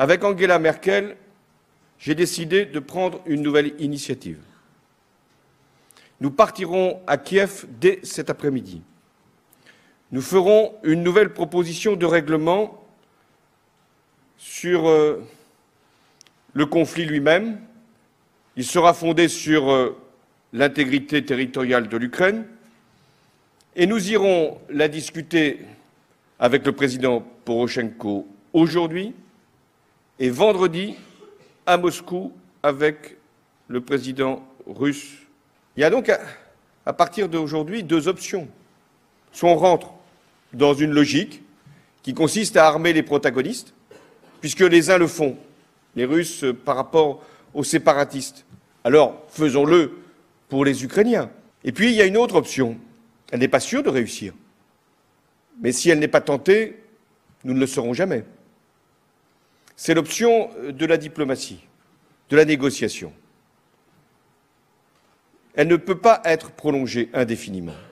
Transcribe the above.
Avec Angela Merkel, j'ai décidé de prendre une nouvelle initiative. Nous partirons à Kiev dès cet après-midi. Nous ferons une nouvelle proposition de règlement sur euh, le conflit lui-même. Il sera fondé sur euh, l'intégrité territoriale de l'Ukraine et nous irons la discuter avec le président Poroshenko aujourd'hui et vendredi à Moscou avec le président russe. Il y a donc, à, partir d'aujourd'hui, deux options. Soit on rentre dans une logique qui consiste à armer les protagonistes, puisque les uns le font, les Russes euh, par rapport aux séparatistes. Alors faisons-le pour les Ukrainiens. Et puis il y a une autre option. Elle n'est pas sûre de réussir. Mais si elle n'est pas tentée, nous ne le saurons jamais c'est l'option de la diplomatie, de la négociation. Elle ne peut pas être prolongée indéfiniment.